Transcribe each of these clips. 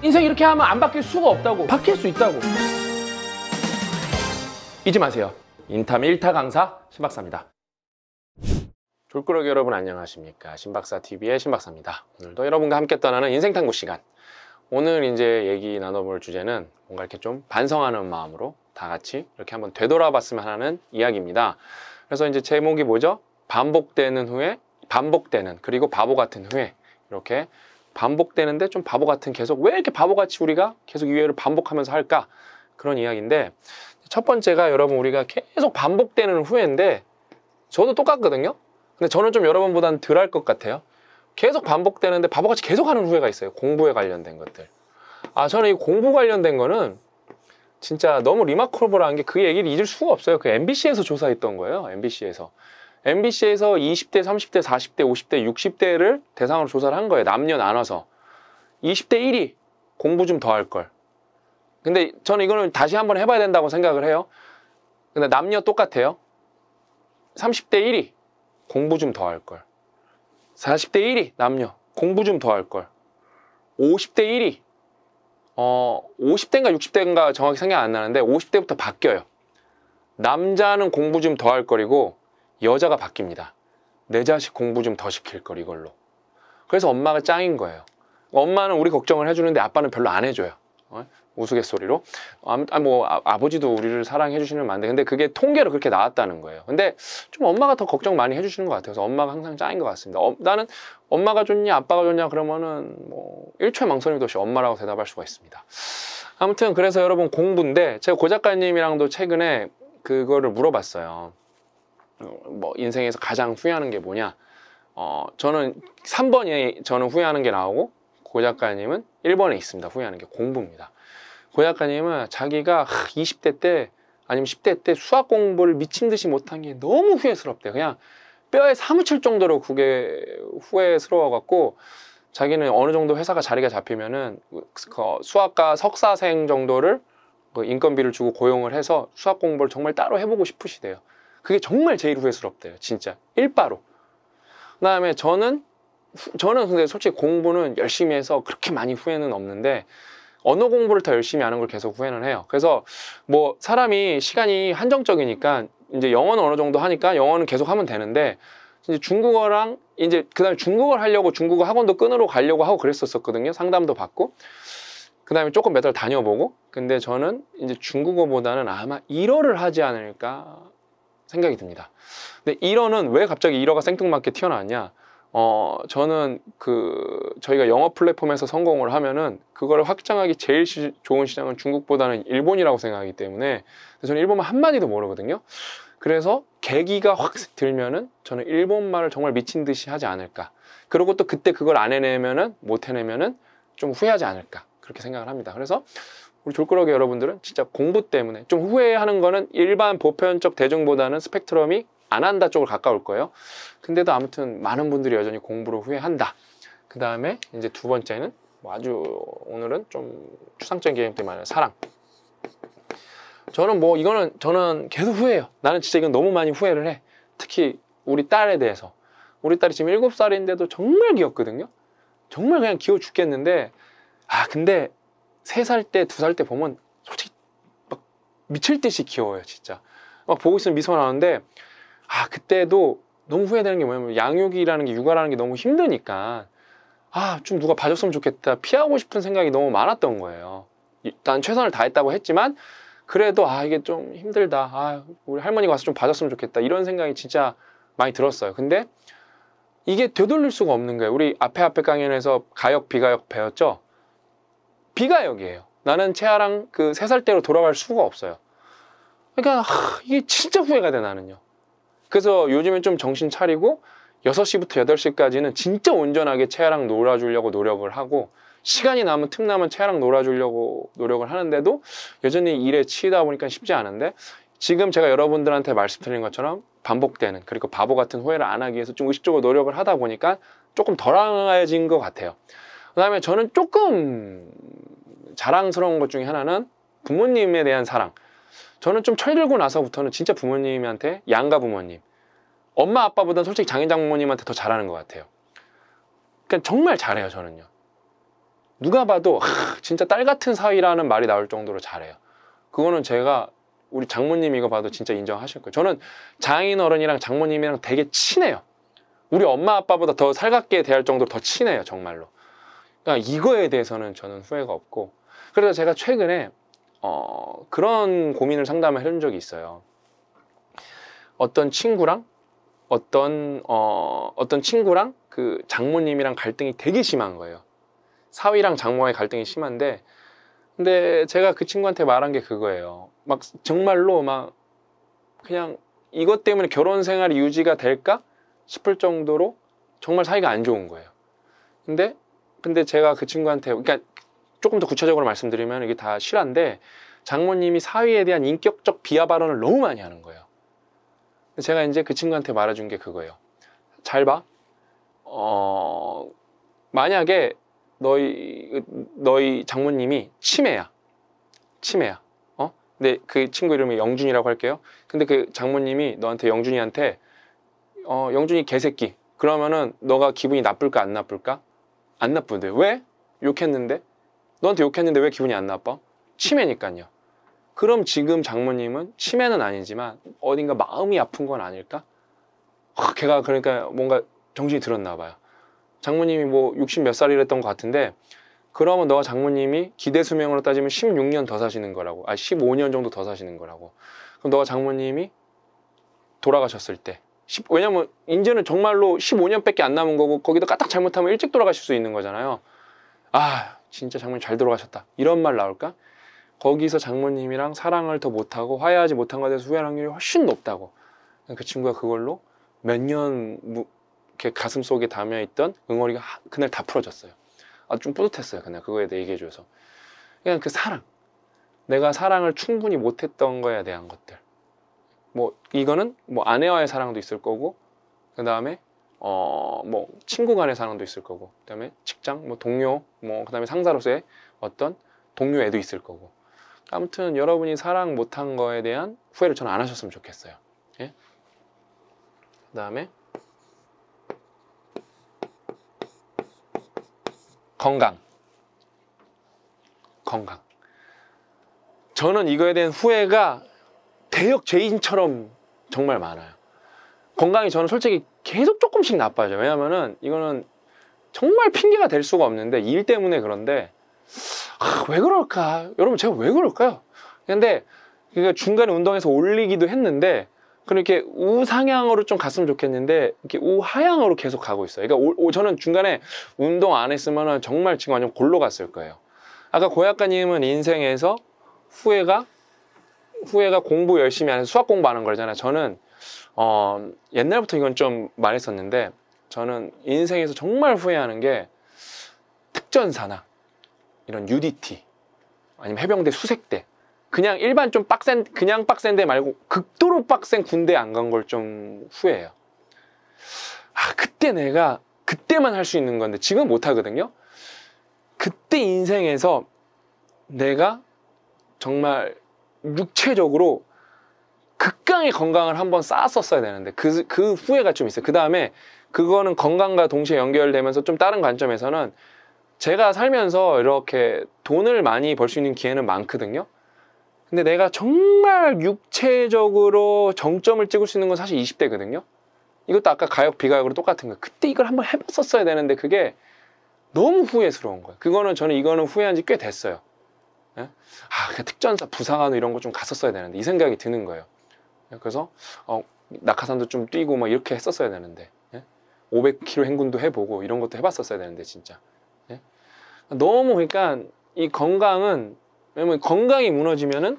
인생 이렇게 하면 안 바뀔 수가 없다고 바뀔 수 있다고 잊지 마세요 인탐 1타 강사 신박사입니다 졸꾸러기 여러분 안녕하십니까 신박사TV의 신박사입니다 오늘도 여러분과 함께 떠나는 인생탐구 시간 오늘 이제 얘기 나눠볼 주제는 뭔가 이렇게 좀 반성하는 마음으로 다 같이 이렇게 한번 되돌아봤으면 하는 이야기입니다 그래서 이제 제목이 뭐죠? 반복되는 후에 반복되는 그리고 바보 같은 후에 이렇게 반복되는데 좀 바보 같은 계속 왜 이렇게 바보같이 우리가 계속 이회를 반복하면서 할까 그런 이야기인데 첫 번째가 여러분 우리가 계속 반복되는 후회인데 저도 똑같거든요 근데 저는 좀 여러분보다는 덜 할 것 같아요 계속 반복되는데 바보같이 계속 하는 후회가 있어요 공부에 관련된 것들 아 저는 이 공부 관련된 거는 진짜 너무 리마커블한 게그 얘기를 잊을 수가 없어요 그 MBC에서 조사했던 거예요 MBC에서 MBC에서 20대, 30대, 40대, 50대, 60대를 대상으로 조사를 한 거예요. 남녀 나눠서. 20대 1위 공부 좀 더 할 걸. 근데 저는 이거는 다시 한번 해봐야 된다고 생각을 해요. 근데 남녀 똑같아요. 30대 1위 공부 좀 더 할 걸. 40대 1위 남녀 공부 좀 더 할 걸. 50대 1위 어 50대인가 60대인가 정확히 생각 안 나는데 50대부터 바뀌어요. 남자는 공부 좀 더 할 거리고 여자가 바뀝니다. 내 자식 공부 좀 더 시킬 걸 이걸로. 그래서 엄마가 짱인 거예요. 엄마는 우리 걱정을 해주는데 아빠는 별로 안 해줘요. 어? 우스갯소리로. 아, 뭐, 아, 아 버지도 우리를 사랑해주시는 만데 근데 그게 통계로 그렇게 나왔다는 거예요. 근데 좀 엄마가 더 걱정 많이 해주시는 것 같아요. 그래서 엄마가 항상 짱인 것 같습니다. 어, 나는 엄마가 좋냐, 아빠가 좋냐, 그러면은 뭐, 일초의 망설임도 없이 엄마라고 대답할 수가 있습니다. 아무튼 그래서 여러분 공부인데, 제가 고 작가님이랑도 최근에 그거를 물어봤어요. 뭐 인생에서 가장 후회하는 게 뭐냐? 어, 저는 3번이 저는 후회하는 게 나오고 고 작가님은 1번에 있습니다. 후회하는 게 공부입니다. 고 작가님은 자기가 20대 때 아니면 10대 때 수학 공부를 미친 듯이 못한 게 너무 후회스럽대. 그냥 뼈에 사무칠 정도로 그게 후회스러워 갖고 자기는 어느 정도 회사가 자리가 잡히면은 그 수학과 석사생 정도를 그 인건비를 주고 고용을 해서 수학 공부를 정말 따로 해보고 싶으시대요. 그게 정말 제일 후회스럽대요. 진짜. 일바로. 그 다음에 저는, 저는 근데 솔직히 공부는 열심히 해서 그렇게 많이 후회는 없는데, 언어 공부를 더 열심히 하는 걸 계속 후회는 해요. 그래서 뭐 사람이 시간이 한정적이니까 이제 영어는 어느 정도 하니까 영어는 계속 하면 되는데 이제 중국어랑 이제 그다음에 중국어를 하려고 중국어 학원도 끊으러 가려고 하고 그랬었었거든요. 상담도 받고 그다음에 조금 몇 달 다녀보고 근데 저는 이제 중국어보다는 아마 일어를 하지 않을까 생각이 듭니다. 근데 1어는 왜 갑자기 1어가 생뚱맞게 튀어나왔냐? 어, 저는 그 저희가 영어 플랫폼에서 성공을 하면은 그걸 확장하기 제일 시, 좋은 시장은 중국보다는 일본이라고 생각하기 때문에 저는 일본말 한마디도 모르거든요. 그래서 계기가 확 들면은 저는 일본말을 정말 미친 듯이 하지 않을까. 그리고 또 그때 그걸 안 해내면은 못 해내면은 좀 후회하지 않을까. 그렇게 생각을 합니다. 그래서 우리 졸끄러기 여러분들은 진짜 공부 때문에 좀 후회하는 거는 일반 보편적 대중보다는 스펙트럼이 안 한다 쪽으로 가까울 거예요. 근데도 아무튼 많은 분들이 여전히 공부를 후회한다. 그 다음에 이제 두 번째는 뭐 아주 오늘은 좀 추상적인 개념 때문에 사랑. 저는 뭐 이거는 저는 계속 후회해요. 나는 진짜 이건 너무 많이 후회를 해. 특히 우리 딸에 대해서. 우리 딸이 지금 7살인데도 정말 귀엽거든요. 정말 그냥 귀여워 죽겠는데 아 근데 세살 때, 두 살 때 보면 솔직히 막 미칠 듯이 귀여워요, 진짜. 막 보고 있으면 미소 나는데, 아, 그때도 너무 후회되는 게 뭐냐면 양육이라는 게 육아라는 게 너무 힘드니까 아, 좀 누가 봐줬으면 좋겠다. 피하고 싶은 생각이 너무 많았던 거예요. 일단 최선을 다했다고 했지만 그래도 아, 이게 좀 힘들다. 아, 우리 할머니가 와서 좀 봐줬으면 좋겠다. 이런 생각이 진짜 많이 들었어요. 근데 이게 되돌릴 수가 없는 거예요. 우리 앞에 앞에 강연에서 가역 비가역 배웠죠? 비가여기에요 나는 채아랑 그 세 살 때로 돌아갈 수가 없어요. 그러니까 하, 이게 진짜 후회가 돼 나는요. 그래서 요즘엔 좀 정신 차리고 6시부터 8시까지는 진짜 온전하게 채아랑 놀아주려고 노력을 하고 시간이 남은 틈나면 채아랑 놀아주려고 노력을 하는데도 여전히 일에 치이다 보니까 쉽지 않은데 지금 제가 여러분들한테 말씀드린 것처럼 반복되는 그리고 바보 같은 후회를 안 하기 위해서 좀 의식적으로 노력을 하다 보니까 조금 덜 나아진 것 같아요. 그 다음에 저는 조금 자랑스러운 것 중에 하나는 부모님에 대한 사랑 저는 좀 철들고 나서부터는 진짜 부모님한테 양가 부모님 엄마 아빠보다는 솔직히 장인장 모님한테더 잘하는 것 같아요 그러니까 정말 잘해요 저는요 누가 봐도 하, 진짜 딸 같은 사이라는 말이 나올 정도로 잘해요 그거는 제가 우리 장모님 이거 봐도 진짜 인정하실 거예요 저는 장인 어른이랑 장모님이랑 되게 친해요 우리 엄마 아빠보다 더 살갑게 대할 정도로 더 친해요 정말로 그러니까 이거에 대해서는 저는 후회가 없고 그래서 제가 최근에 어, 그런 고민을 상담을 해준 적이 있어요. 어떤 친구랑 어떤 어, 어떤 친구랑 그 장모님이랑 갈등이 되게 심한 거예요. 사위랑 장모의 갈등이 심한데 근데 제가 그 친구한테 말한 게 그거예요. 막 정말로 막 그냥 이것 때문에 결혼 생활이 유지가 될까 싶을 정도로 정말 사이가 안 좋은 거예요. 근데 근데 제가 그 친구한테 그러니까 조금 더 구체적으로 말씀드리면 이게 다 실화인데 장모님이 사위에 대한 인격적 비하 발언을 너무 많이 하는 거예요. 제가 이제 그 친구한테 말해준 게 그거예요. 잘 봐. 어, 만약에 너희, 너희 장모님이 치매야. 치매야. 어? 근데 그 친구 이름이 영준이라고 할게요. 근데 그 장모님이 너한테 영준이한테 어, 영준이 개새끼. 그러면은 너가 기분이 나쁠까 안 나쁠까? 안 나쁜데. 왜? 욕했는데? 너한테 욕했는데 왜 기분이 안 나빠? 치매니까요. 그럼 지금 장모님은 치매는 아니지만 어딘가 마음이 아픈 건 아닐까? 하, 걔가 그러니까 뭔가 정신이 들었나 봐요. 장모님이 뭐 60 몇 살이랬던 것 같은데 그러면 너가 장모님이 기대 수명으로 따지면 16년 더 사시는 거라고 아 15년 정도 더 사시는 거라고 그럼 너가 장모님이 돌아가셨을 때 10, 왜냐면 인제는 정말로 15년밖에 안 남은 거고 거기도 까딱 잘못하면 일찍 돌아가실 수 있는 거잖아요 아 진짜 장모님 잘 돌아가셨다 이런 말 나올까? 거기서 장모님이랑 사랑을 더 못하고 화해하지 못한 것에 대해서 후회할 확률이 훨씬 높다고 그 친구가 그걸로 몇년이 가슴 속에 담여있던 응어리가 그날 다 풀어졌어요 아 좀 뿌듯했어요 그날 그거에 대해 얘기해줘서 그냥 그 사랑 내가 사랑을 충분히 못했던 거에 대한 것들 뭐 이거는 뭐 아내와의 사랑도 있을 거고 그 다음에 어, 뭐 친구 간의 사랑도 있을 거고 그다음에 직장, 뭐 동료, 뭐 그다음에 상사로서의 어떤 동료 애도 있을 거고 아무튼 여러분이 사랑 못한 거에 대한 후회를 저는 안 하셨으면 좋겠어요. 예? 그다음에 건강. 건강. 저는 이거에 대한 후회가 대역 죄인처럼 정말 많아요. 건강이 저는 솔직히 계속 조금씩 나빠져. 요 왜냐면은 이거는 정말 핑계가 될 수가 없는데 일 때문에 그런데 아, 왜 그럴까? 여러분 제가 왜 그럴까요? 근데 그러니까 중간에 운동해서 올리기도 했는데 그렇게 우상향으로 좀 갔으면 좋겠는데 이렇게 우하향으로 계속 가고 있어요. 그러니까 오, 저는 중간에 운동 안 했으면 정말 지금 완전 골로 갔을 거예요. 아까 고약가님은 인생에서 후회가 후회가 공부 열심히 하는 수학 공부하는 거잖아요. 저는 어, 옛날부터 이건 좀 말했었는데 저는 인생에서 정말 후회하는 게 특전사나 이런 UDT 아니면 해병대 수색대 그냥 일반 좀 빡센 그냥 빡센데 말고 극도로 빡센 군대 안 간 걸 좀 후회해요. 아 그때 내가 그때만 할 수 있는 건데 지금 못 하거든요. 그때 인생에서 내가 정말 육체적으로 극강의 건강을 한번 쌓았었어야 되는데 그, 그 후회가 좀 있어요. 그 다음에 그거는 건강과 동시에 연결되면서 좀 다른 관점에서는 제가 살면서 이렇게 돈을 많이 벌 수 있는 기회는 많거든요. 근데 내가 정말 육체적으로 정점을 찍을 수 있는 건 사실 20대거든요. 이것도 아까 가역 비가역으로 똑같은 거. 그때 이걸 한번 해봤었어야 되는데 그게 너무 후회스러운 거예요. 그거는 저는 이거는 후회한 지 꽤 됐어요. 예? 아, 특전사 부상하는 이런 거 좀 갔었어야 되는데 이 생각이 드는 거예요. 예, 그래서 어, 낙하산도 좀 뛰고 막 이렇게 했었어야 되는데 예? 500km 행군도 해보고 이런 것도 해봤었어야 되는데 진짜 예? 너무 그러니까 이 건강은 왜냐면 건강이 무너지면은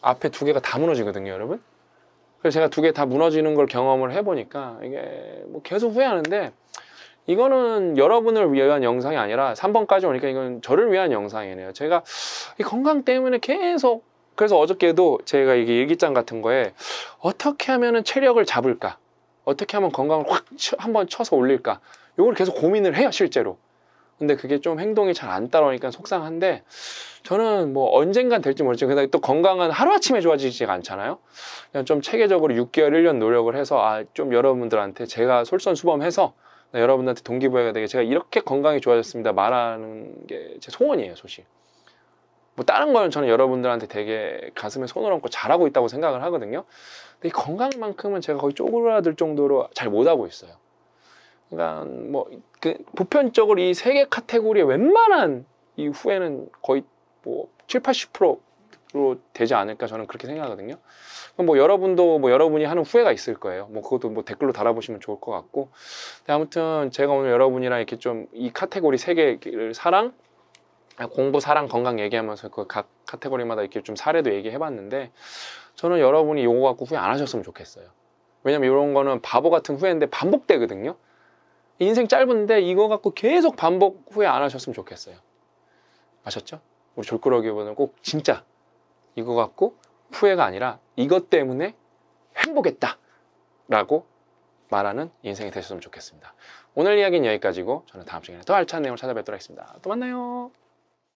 앞에 두 개가 다 무너지거든요 여러분 그래서 제가 두 개 다 무너지는 걸 경험을 해보니까 이게 뭐 계속 후회하는데 이거는 여러분을 위한 영상이 아니라 3번까지 오니까 이건 저를 위한 영상이네요 제가 이 건강 때문에 계속 그래서 어저께도 제가 이게 일기장 같은 거에 어떻게 하면은 체력을 잡을까? 어떻게 하면 건강을 확 한번 쳐서 올릴까? 요걸 계속 고민을 해요, 실제로. 근데 그게 좀 행동이 잘 안 따라오니까 속상한데 저는 뭐 언젠간 될지 모르지만 근데 또 건강은 하루아침에 좋아지지가 않잖아요. 그냥 좀 체계적으로 6개월, 1년 노력을 해서 아, 좀 여러분들한테 제가 솔선수범해서 네, 여러분들한테 동기부여가 되게 제가 이렇게 건강이 좋아졌습니다 말하는 게 제 소원이에요, 소식. 뭐 다른 거는 저는 여러분들한테 되게 가슴에 손을 얹고 잘하고 있다고 생각을 하거든요. 근데 이 건강만큼은 제가 거의 쪼그라들 정도로 잘 못하고 있어요. 그러니까 뭐 그 보편적으로 이 세 개카테고리에 웬만한 이 후에는 거의 뭐 7, 80%로 되지 않을까 저는 그렇게 생각하거든요. 뭐 여러분도 뭐 여러분이 하는 후회가 있을 거예요. 뭐 그것도 뭐 댓글로 달아보시면 좋을 것 같고. 아무튼 제가 오늘 여러분이랑 이렇게 좀 이 카테고리 세 개를 사랑, 공부, 사랑, 건강 얘기하면서 그 각 카테고리마다 이렇게 좀 사례도 얘기해봤는데 저는 여러분이 요거 갖고 후회 안 하셨으면 좋겠어요. 왜냐면 이런 거는 바보 같은 후회인데 반복되거든요. 인생 짧은데 이거 갖고 계속 반복 후회 안 하셨으면 좋겠어요. 아셨죠? 우리 졸꾸러기분은 꼭 진짜 이거 갖고 후회가 아니라 이것 때문에 행복했다 라고 말하는 인생이 되셨으면 좋겠습니다. 오늘 이야기는 여기까지고 저는 다음 시간에 더 알찬 내용을 찾아뵙도록 하겠습니다. 또 만나요.